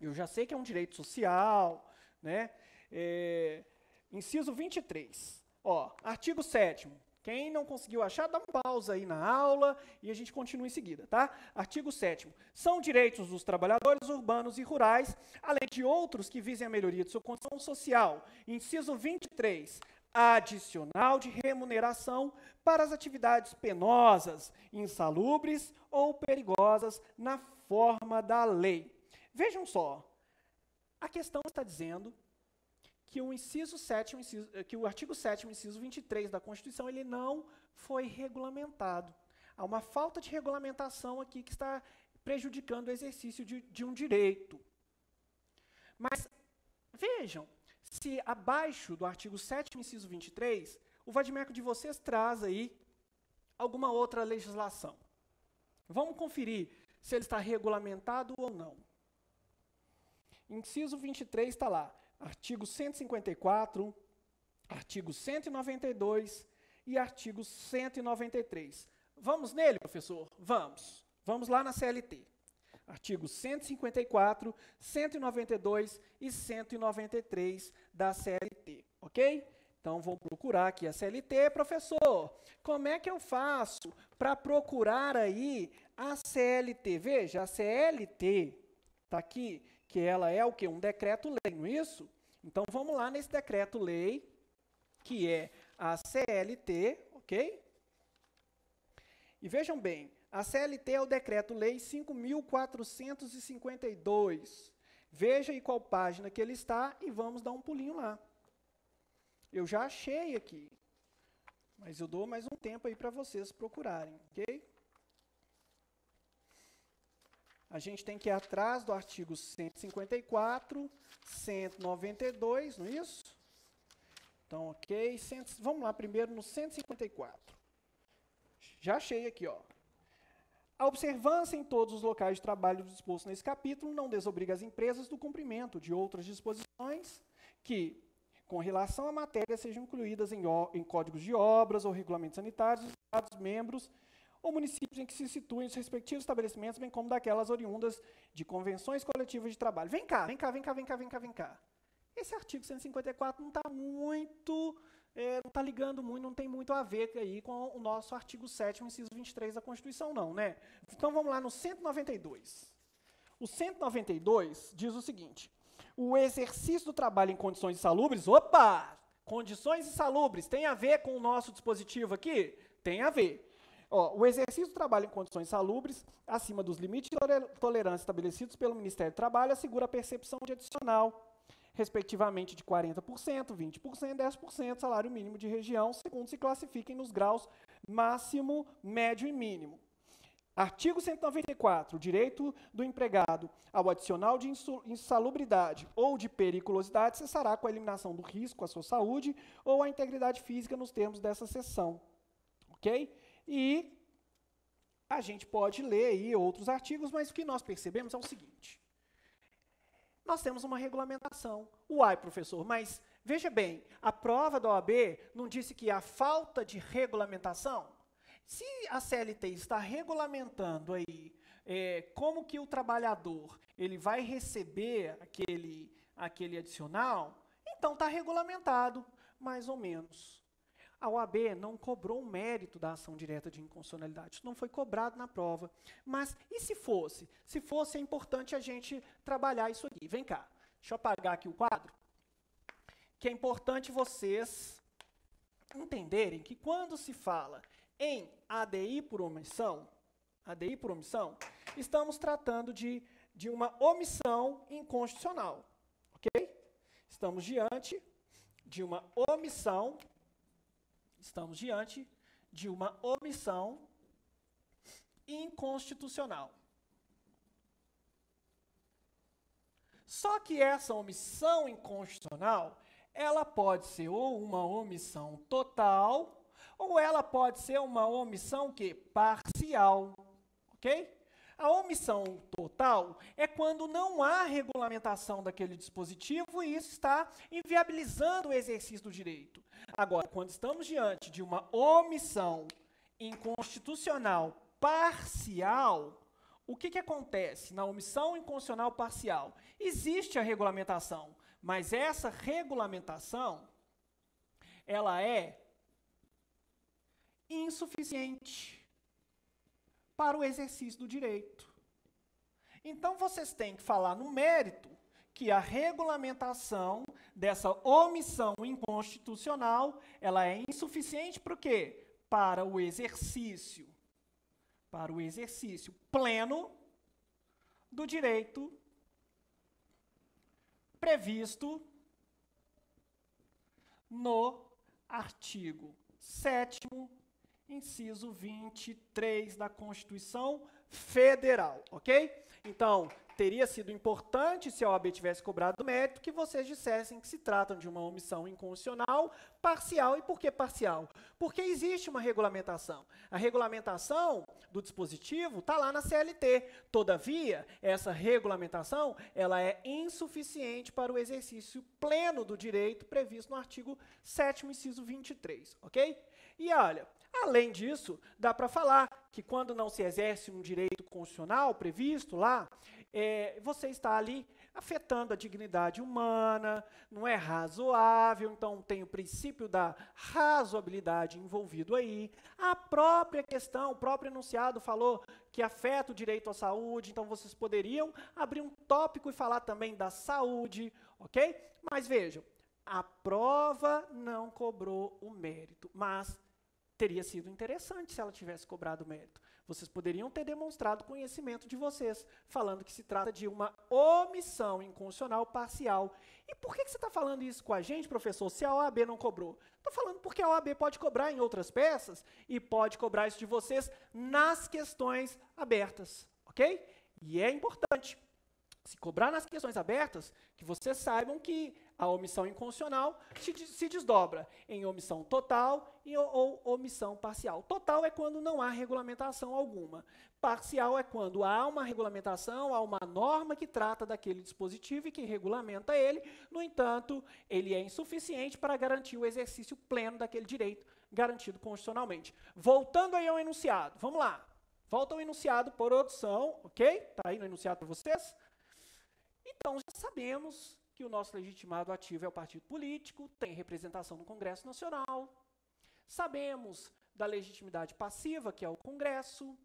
Eu já sei que é um direito social, né? É, inciso 23. Ó, artigo 7 quem não conseguiu achar, dá uma pausa aí na aula e a gente continua em seguida, tá? Artigo 7 São direitos dos trabalhadores urbanos e rurais, além de outros que visem a melhoria de sua condição social. Inciso 23. Adicional de remuneração para as atividades penosas, insalubres ou perigosas na forma da lei. Vejam só, a questão está dizendo que o inciso 7, eh, que o artigo 7 inciso 23 da Constituição, ele não foi regulamentado. Há uma falta de regulamentação aqui que está prejudicando o exercício de, de um direito. Mas vejam, se abaixo do artigo 7 inciso 23, o vadimeco de vocês traz aí alguma outra legislação. Vamos conferir se ele está regulamentado ou não. Inciso 23 está lá artigo 154, artigo 192 e artigo 193. Vamos nele, professor? Vamos. Vamos lá na CLT. Artigo 154, 192 e 193 da CLT, ok? Então, vou procurar aqui a CLT. Professor, como é que eu faço para procurar aí a CLT? Veja, a CLT está aqui que ela é o que um decreto-lei, não é isso? Então vamos lá nesse decreto-lei que é a CLT, ok? E vejam bem, a CLT é o decreto-lei 5452. Veja em qual página que ele está e vamos dar um pulinho lá. Eu já achei aqui, mas eu dou mais um tempo aí para vocês procurarem, ok? a gente tem que ir atrás do artigo 154, 192, não é isso? Então, ok. vamos lá primeiro no 154. Já achei aqui, ó. A observância em todos os locais de trabalho disposto nesse capítulo não desobriga as empresas do cumprimento de outras disposições que, com relação à matéria, sejam incluídas em, em códigos de obras ou regulamentos sanitários dos Estados-membros ou municípios em que se situem os respectivos estabelecimentos, bem como daquelas oriundas de convenções coletivas de trabalho. Vem cá, vem cá, vem cá, vem cá, vem cá, vem cá. Esse artigo 154 não está muito, é, não está ligando muito, não tem muito a ver aí com o nosso artigo 7 inciso 23 da Constituição, não, né? Então vamos lá no 192. O 192 diz o seguinte: o exercício do trabalho em condições insalubres, opa! Condições insalubres tem a ver com o nosso dispositivo aqui? Tem a ver. Ó, o exercício do trabalho em condições salubres, acima dos limites de tolerância estabelecidos pelo Ministério do Trabalho, assegura a percepção de adicional, respectivamente de 40%, 20% 10%, salário mínimo de região, segundo se classifiquem nos graus máximo, médio e mínimo. Artigo 194. O direito do empregado ao adicional de insalubridade ou de periculosidade cessará com a eliminação do risco à sua saúde ou à integridade física nos termos dessa seção. Ok? E a gente pode ler aí outros artigos, mas o que nós percebemos é o seguinte. Nós temos uma regulamentação. Uai, professor, mas veja bem, a prova da OAB não disse que a falta de regulamentação? Se a CLT está regulamentando aí é, como que o trabalhador ele vai receber aquele, aquele adicional, então está regulamentado, mais ou menos. A OAB não cobrou o mérito da ação direta de inconstitucionalidade, isso não foi cobrado na prova. Mas e se fosse? Se fosse, é importante a gente trabalhar isso aqui. Vem cá, deixa eu apagar aqui o quadro, que é importante vocês entenderem que quando se fala em ADI por omissão, ADI por omissão, estamos tratando de, de uma omissão inconstitucional, ok? Estamos diante de uma omissão estamos diante de uma omissão inconstitucional. Só que essa omissão inconstitucional, ela pode ser ou uma omissão total, ou ela pode ser uma omissão que parcial, OK? A omissão total é quando não há regulamentação daquele dispositivo e isso está inviabilizando o exercício do direito. Agora, quando estamos diante de uma omissão inconstitucional parcial, o que, que acontece na omissão inconstitucional parcial? Existe a regulamentação, mas essa regulamentação ela é insuficiente para o exercício do direito. Então vocês têm que falar no mérito que a regulamentação dessa omissão inconstitucional, ela é insuficiente para o quê? Para o exercício, para o exercício pleno do direito previsto no artigo 7 inciso 23 da Constituição Federal, ok? Então, teria sido importante se a OAB tivesse cobrado mérito que vocês dissessem que se tratam de uma omissão inconstitucional, parcial. E por que parcial? Porque existe uma regulamentação. A regulamentação do dispositivo está lá na CLT. Todavia, essa regulamentação ela é insuficiente para o exercício pleno do direito previsto no artigo 7 inciso 23, ok? E olha, Além disso, dá para falar que quando não se exerce um direito constitucional previsto lá, é, você está ali afetando a dignidade humana, não é razoável, então tem o princípio da razoabilidade envolvido aí. A própria questão, o próprio enunciado falou que afeta o direito à saúde, então vocês poderiam abrir um tópico e falar também da saúde, ok? Mas vejam, a prova não cobrou o mérito, mas teria sido interessante se ela tivesse cobrado mérito. Vocês poderiam ter demonstrado conhecimento de vocês, falando que se trata de uma omissão inconstitucional parcial. E por que, que você está falando isso com a gente, professor, se a OAB não cobrou? Estou falando porque a OAB pode cobrar em outras peças e pode cobrar isso de vocês nas questões abertas, ok? E é importante, se cobrar nas questões abertas, que vocês saibam que a omissão inconstitucional se, desdobra em omissão total e, ou omissão parcial. Total é quando não há regulamentação alguma. Parcial é quando há uma regulamentação, há uma norma que trata daquele dispositivo e que regulamenta ele, no entanto, ele é insuficiente para garantir o exercício pleno daquele direito garantido constitucionalmente. Voltando aí ao enunciado, vamos lá. Volta ao enunciado por opção, ok? Está aí no enunciado para vocês? Então, já sabemos que o nosso legitimado ativo é o partido político, tem representação no Congresso Nacional. Sabemos da legitimidade passiva, que é o Congresso.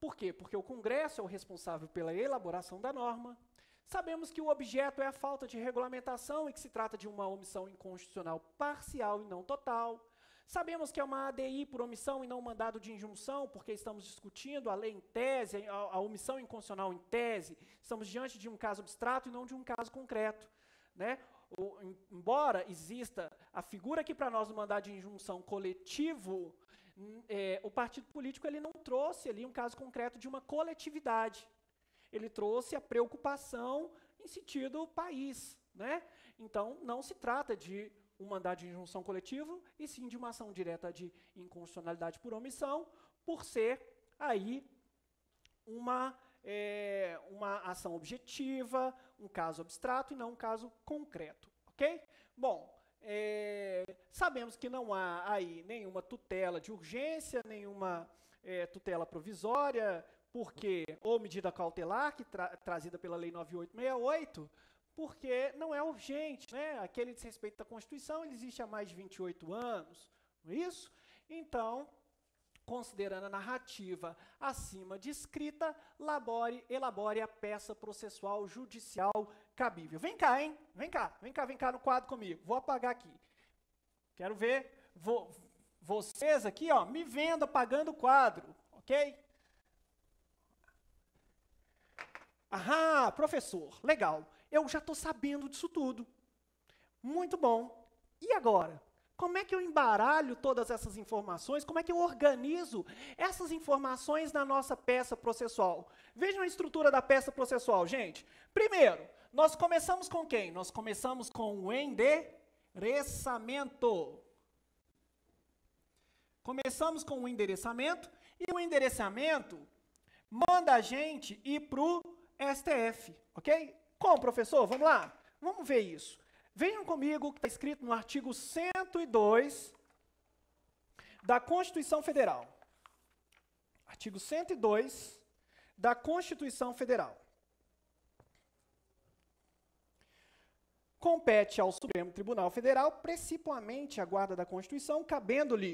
Por quê? Porque o Congresso é o responsável pela elaboração da norma. Sabemos que o objeto é a falta de regulamentação e que se trata de uma omissão inconstitucional parcial e não total. Sabemos que é uma ADI por omissão e não mandado de injunção, porque estamos discutindo a lei em tese, a, a omissão inconstitucional em tese. Estamos diante de um caso abstrato e não de um caso concreto. Né? O, embora exista a figura aqui para nós do mandado de injunção coletivo, hum, é, o partido político ele não trouxe ali um caso concreto de uma coletividade. Ele trouxe a preocupação em sentido país. Né? Então, não se trata de um mandado de injunção coletivo, e sim de uma ação direta de inconstitucionalidade por omissão, por ser aí uma, é, uma ação objetiva, um caso abstrato e não um caso concreto. Ok? Bom, é, sabemos que não há aí nenhuma tutela de urgência, nenhuma é, tutela provisória, porque ou medida cautelar que tra trazida pela Lei 9868 porque não é urgente, né? Aquele desrespeito à Constituição ele existe há mais de 28 anos, não é isso? Então, considerando a narrativa acima descrita, labore, elabore a peça processual judicial cabível. Vem cá, hein? Vem cá, vem cá, vem cá no quadro comigo. Vou apagar aqui. Quero ver vou, vocês aqui, ó, me vendo apagando o quadro, ok? Aham, professor, legal. Eu já estou sabendo disso tudo. Muito bom. E agora? Como é que eu embaralho todas essas informações? Como é que eu organizo essas informações na nossa peça processual? Vejam a estrutura da peça processual, gente. Primeiro, nós começamos com quem? Nós começamos com o endereçamento. Começamos com o endereçamento, e o endereçamento manda a gente ir para o STF, ok? Como, professor? Vamos lá? Vamos ver isso. Venham comigo que está escrito no artigo 102 da Constituição Federal. Artigo 102 da Constituição Federal. Compete ao Supremo Tribunal Federal, principalmente a guarda da Constituição, cabendo-lhe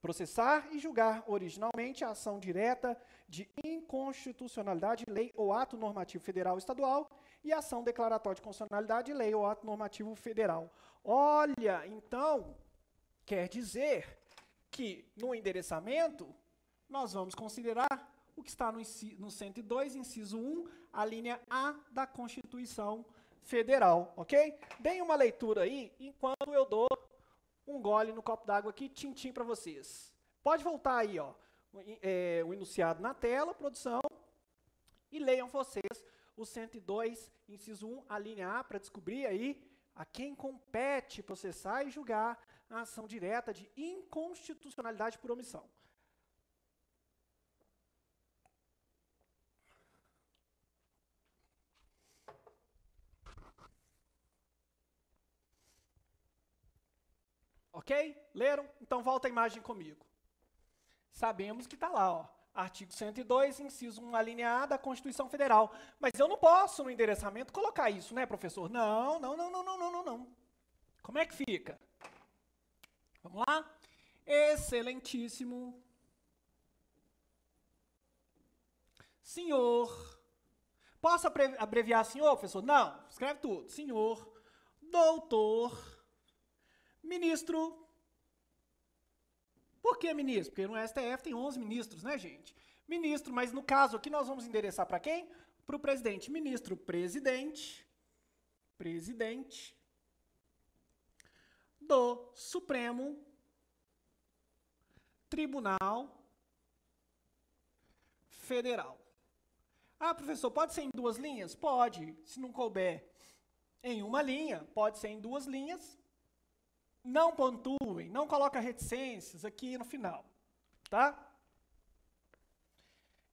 processar e julgar originalmente a ação direta de inconstitucionalidade, lei ou ato normativo federal ou estadual, e ação declaratória de constitucionalidade, lei ou ato normativo federal. Olha, então, quer dizer que no endereçamento nós vamos considerar o que está no, no 102, inciso 1, a linha A da Constituição Federal, ok? Deem uma leitura aí enquanto eu dou um gole no copo d'água aqui, tintim para vocês. Pode voltar aí, ó é, o enunciado na tela, produção, e leiam vocês o 102, inciso 1, a linha A, para descobrir aí a quem compete processar e julgar a ação direta de inconstitucionalidade por omissão. Ok? Leram? Então volta a imagem comigo. Sabemos que está lá, ó. Artigo 102, inciso 1, alínea A da Constituição Federal. Mas eu não posso, no endereçamento, colocar isso, né, professor? Não, não, não, não, não, não, não, não. Como é que fica? Vamos lá? Excelentíssimo senhor. Posso abreviar senhor, professor? Não, escreve tudo. Senhor, doutor, ministro por que ministro? Porque no STF tem 11 ministros, né, gente? Ministro, mas no caso aqui nós vamos endereçar para quem? Para o presidente. Ministro, presidente. Presidente do Supremo Tribunal Federal. Ah, professor, pode ser em duas linhas? Pode. Se não couber em uma linha, pode ser em duas linhas não pontuem, não coloca reticências aqui no final, tá?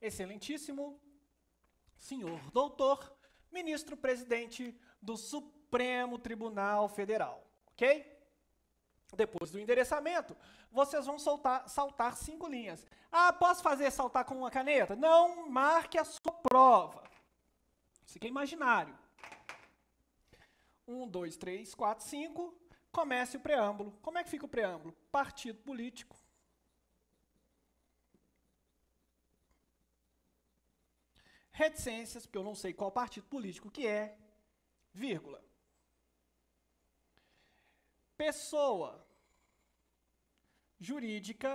Excelentíssimo senhor doutor, ministro presidente do Supremo Tribunal Federal, ok? Depois do endereçamento, vocês vão soltar, saltar cinco linhas. Ah, posso fazer saltar com uma caneta? Não marque a sua prova. Isso aqui é imaginário. Um, dois, três, quatro, cinco. Comece o preâmbulo. Como é que fica o preâmbulo? Partido político. Reticências, porque eu não sei qual partido político que é, vírgula. Pessoa jurídica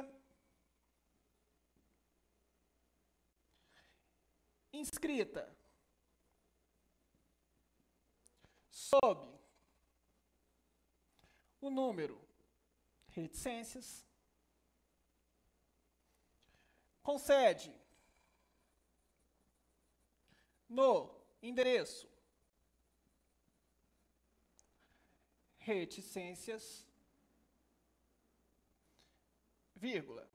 inscrita sob o número, reticências. Concede no endereço reticências, vírgula.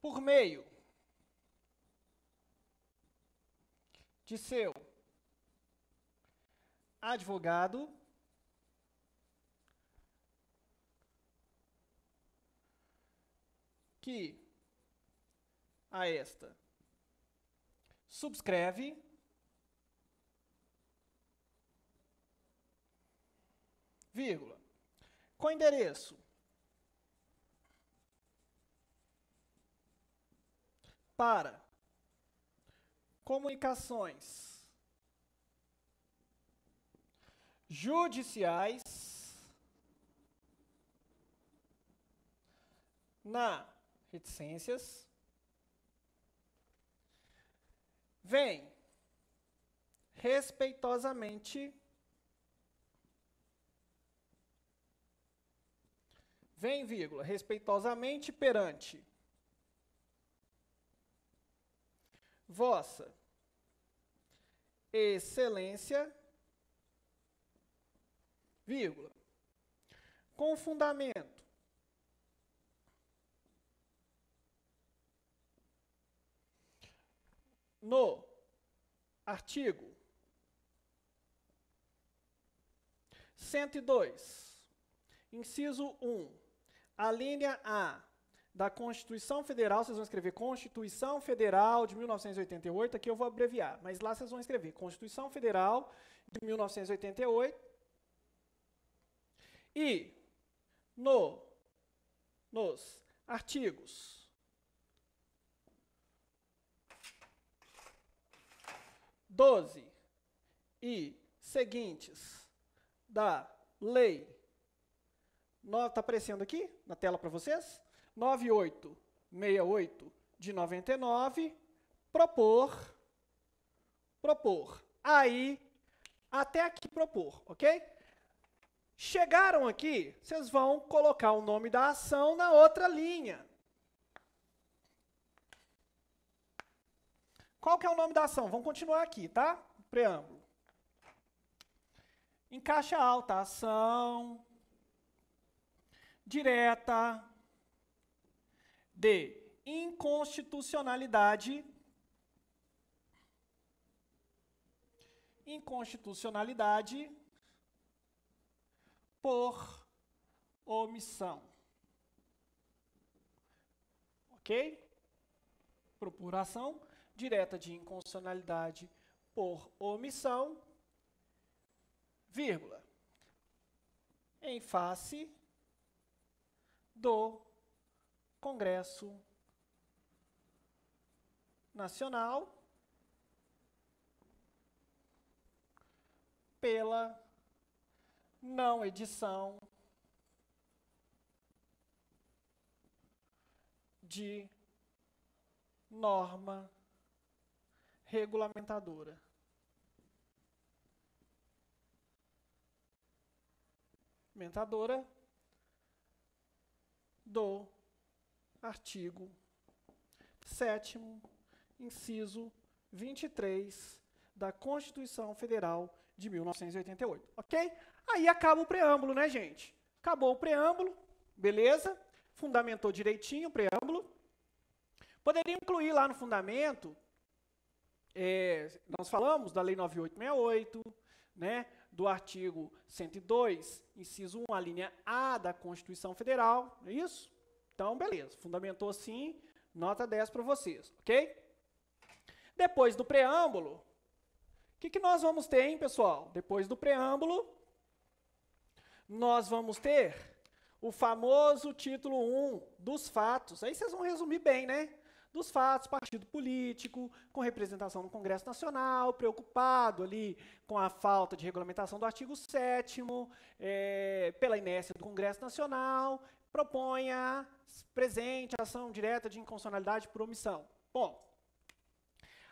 Por meio de seu advogado, que a esta subscreve vírgula com endereço para comunicações judiciais na reticências. Vem respeitosamente vem vírgula respeitosamente perante vossa excelência vírgula. Com fundamento. No artigo 102, inciso 1, a linha A da Constituição Federal, vocês vão escrever Constituição Federal de 1988, aqui eu vou abreviar, mas lá vocês vão escrever Constituição Federal de 1988, e no, nos artigos doze e seguintes da lei, está aparecendo aqui na tela para vocês, 9868 de 99, propor, propor, aí até aqui propor, ok? Chegaram aqui, vocês vão colocar o nome da ação na outra linha. Qual que é o nome da ação? Vamos continuar aqui, tá? Preâmbulo. Em caixa alta, ação direta de inconstitucionalidade inconstitucionalidade por omissão. Ok? Procuração direta de inconstitucionalidade por omissão, vírgula, em face do Congresso Nacional pela não edição de norma regulamentadora. Regulamentadora do artigo 7 inciso 23 da Constituição Federal de 1988, ok? Aí acaba o preâmbulo, né, gente? Acabou o preâmbulo, beleza? Fundamentou direitinho o preâmbulo. Poderia incluir lá no fundamento, é, nós falamos da Lei 9868, né, do artigo 102, inciso 1, a linha A da Constituição Federal, não é isso? Então, beleza, fundamentou sim, nota 10 para vocês, ok? Depois do preâmbulo, o que, que nós vamos ter, hein, pessoal? Depois do preâmbulo, nós vamos ter o famoso título 1 dos fatos. Aí vocês vão resumir bem, né? Dos fatos, partido político, com representação no Congresso Nacional, preocupado ali com a falta de regulamentação do artigo 7, é, pela inércia do Congresso Nacional, propõe a presente ação direta de inconstitucionalidade por omissão. Bom,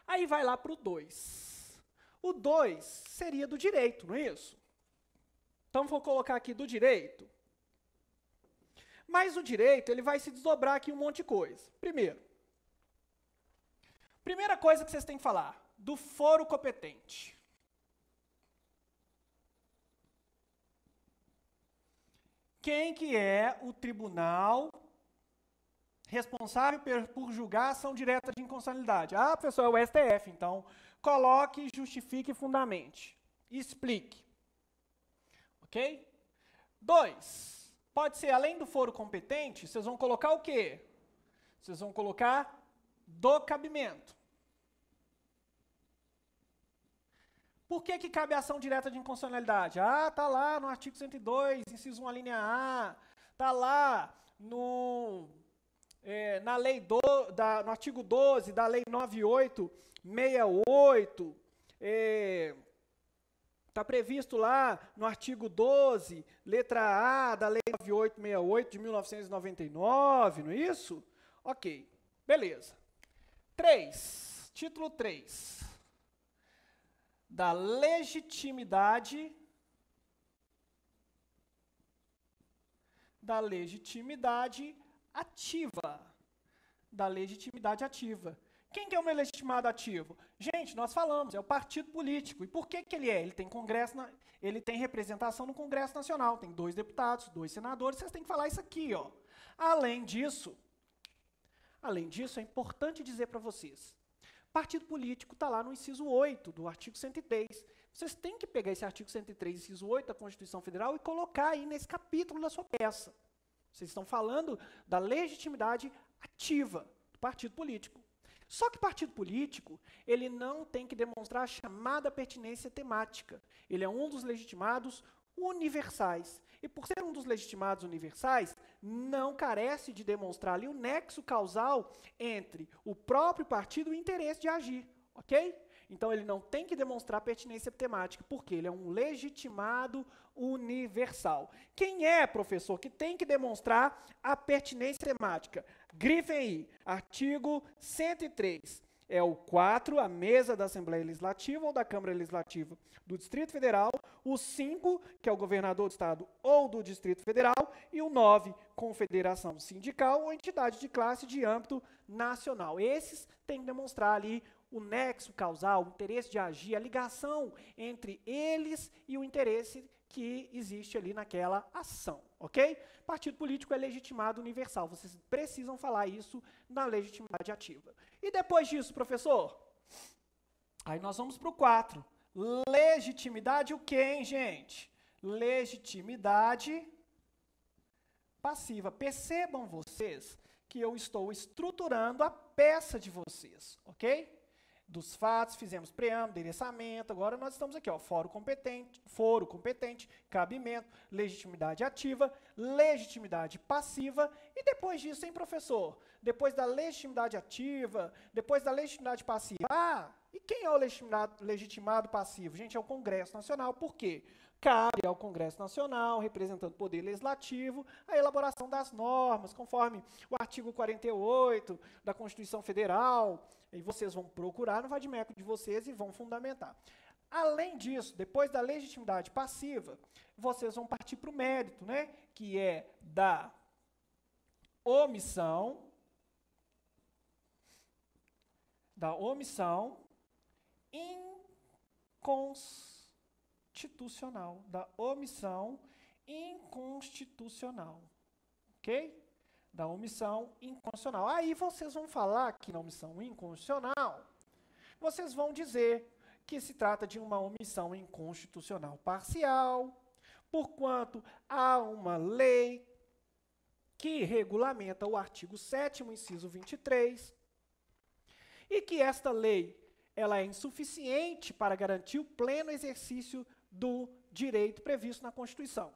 aí vai lá para o 2. O 2 seria do direito, não é isso? Então vou colocar aqui do direito. Mas o direito, ele vai se desdobrar aqui um monte de coisa. Primeiro, primeira coisa que vocês têm que falar, do foro competente. Quem que é o tribunal responsável por julgar a ação direta de inconstitucionalidade? Ah, professor, é o STF, então coloque, justifique e fundamente. Explique. Ok? Dois, pode ser além do foro competente, vocês vão colocar o quê? Vocês vão colocar do cabimento. Por que, que cabe ação direta de inconstitucionalidade? Ah, tá lá no artigo 102, inciso 1, linha A. Tá lá no, é, na lei do, da, no artigo 12 da lei 9868. É, Está previsto lá no artigo 12, letra A da Lei 9868 de 1999, não é isso? Ok, beleza. 3, título 3, da legitimidade da legitimidade ativa. Da legitimidade ativa. Quem que é o meu legitimado ativo? Gente, nós falamos, é o partido político. E por que, que ele é? Ele tem congresso, na, ele tem representação no Congresso Nacional, tem dois deputados, dois senadores, vocês têm que falar isso aqui, ó. Além disso, além disso, é importante dizer para vocês, partido político está lá no inciso 8 do artigo 103. Vocês têm que pegar esse artigo 103, inciso 8 da Constituição Federal e colocar aí nesse capítulo da sua peça. Vocês estão falando da legitimidade ativa do partido político. Só que partido político, ele não tem que demonstrar a chamada pertinência temática. Ele é um dos legitimados universais. E por ser um dos legitimados universais, não carece de demonstrar ali o nexo causal entre o próprio partido e o interesse de agir, ok? Então ele não tem que demonstrar pertinência temática, porque ele é um legitimado universal. Quem é, professor, que tem que demonstrar a pertinência temática? Grifem aí, artigo 103. É o 4, a mesa da Assembleia Legislativa ou da Câmara Legislativa do Distrito Federal. O 5, que é o governador do Estado ou do Distrito Federal. E o 9, confederação sindical ou entidade de classe de âmbito nacional. Esses têm que demonstrar ali o nexo causal, o interesse de agir, a ligação entre eles e o interesse que existe ali naquela ação, ok? Partido político é legitimado universal. Vocês precisam falar isso na legitimidade ativa. E depois disso, professor? Aí nós vamos para o 4. Legitimidade o quê, hein, gente? Legitimidade passiva. Percebam vocês que eu estou estruturando a peça de vocês, ok? dos fatos, fizemos preâmbulo, endereçamento, agora nós estamos aqui, ó, foro competente, foro competente, cabimento, legitimidade ativa, legitimidade passiva, e depois disso, hein, professor? Depois da legitimidade ativa, depois da legitimidade passiva. Ah, e quem é o legitimado, legitimado passivo? Gente, é o Congresso Nacional, por quê? cabe ao Congresso Nacional, representando o Poder Legislativo, a elaboração das normas, conforme o artigo 48 da Constituição Federal. E vocês vão procurar no vadimeco de vocês e vão fundamentar. Além disso, depois da legitimidade passiva, vocês vão partir para o mérito, né? que é da omissão, da omissão, inconsciência inconstitucional, da omissão inconstitucional. Ok? Da omissão inconstitucional. Aí vocês vão falar que na omissão inconstitucional, vocês vão dizer que se trata de uma omissão inconstitucional parcial, porquanto há uma lei que regulamenta o artigo 7 inciso 23, e que esta lei ela é insuficiente para garantir o pleno exercício do direito previsto na Constituição.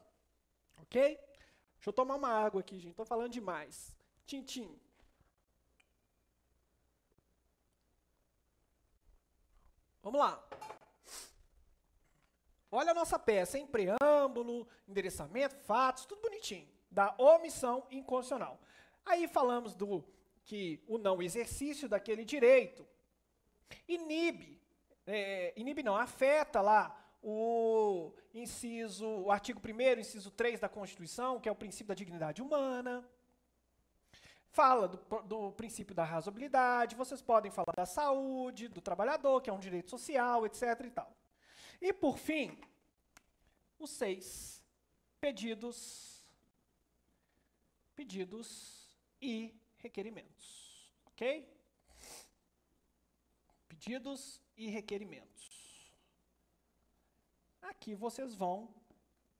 Ok? Deixa eu tomar uma água aqui, gente. Estou falando demais. Tintim. Vamos lá. Olha a nossa peça, hein? Preâmbulo, endereçamento, fatos, tudo bonitinho. Da omissão inconstitucional. Aí falamos do que o não exercício daquele direito inibe, é, inibe não, afeta lá o inciso, o artigo 1 inciso 3 da Constituição, que é o princípio da dignidade humana. Fala do, do princípio da razoabilidade, vocês podem falar da saúde, do trabalhador, que é um direito social, etc. e tal. E por fim, os seis pedidos, pedidos e requerimentos. Ok? Pedidos e requerimentos aqui vocês vão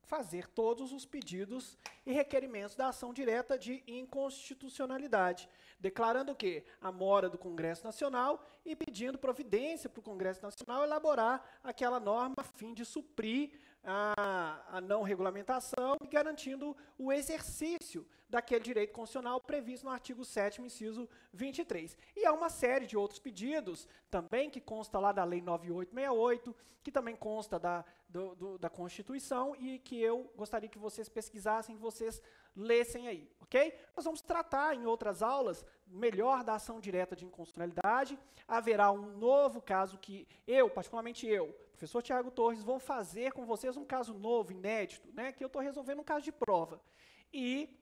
fazer todos os pedidos e requerimentos da ação direta de inconstitucionalidade, declarando que a mora do Congresso Nacional e pedindo providência para o Congresso Nacional elaborar aquela norma a fim de suprir a, a não regulamentação e garantindo o exercício daquele direito constitucional previsto no artigo 7º, inciso 23. E há uma série de outros pedidos também que consta lá da Lei 9868, que também consta da, do, do, da Constituição e que eu gostaria que vocês pesquisassem, que vocês lessem aí, ok? Nós vamos tratar em outras aulas melhor da ação direta de inconstitucionalidade. Haverá um novo caso que eu, particularmente eu, professor Tiago Torres, vou fazer com vocês um caso novo, inédito, né? Que eu estou resolvendo um caso de prova. E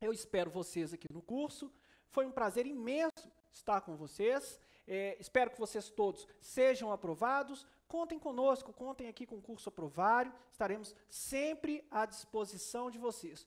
eu espero vocês aqui no curso. Foi um prazer imenso estar com vocês. É, espero que vocês todos sejam aprovados. Contem conosco, contem aqui com o curso aprovário. Estaremos sempre à disposição de vocês.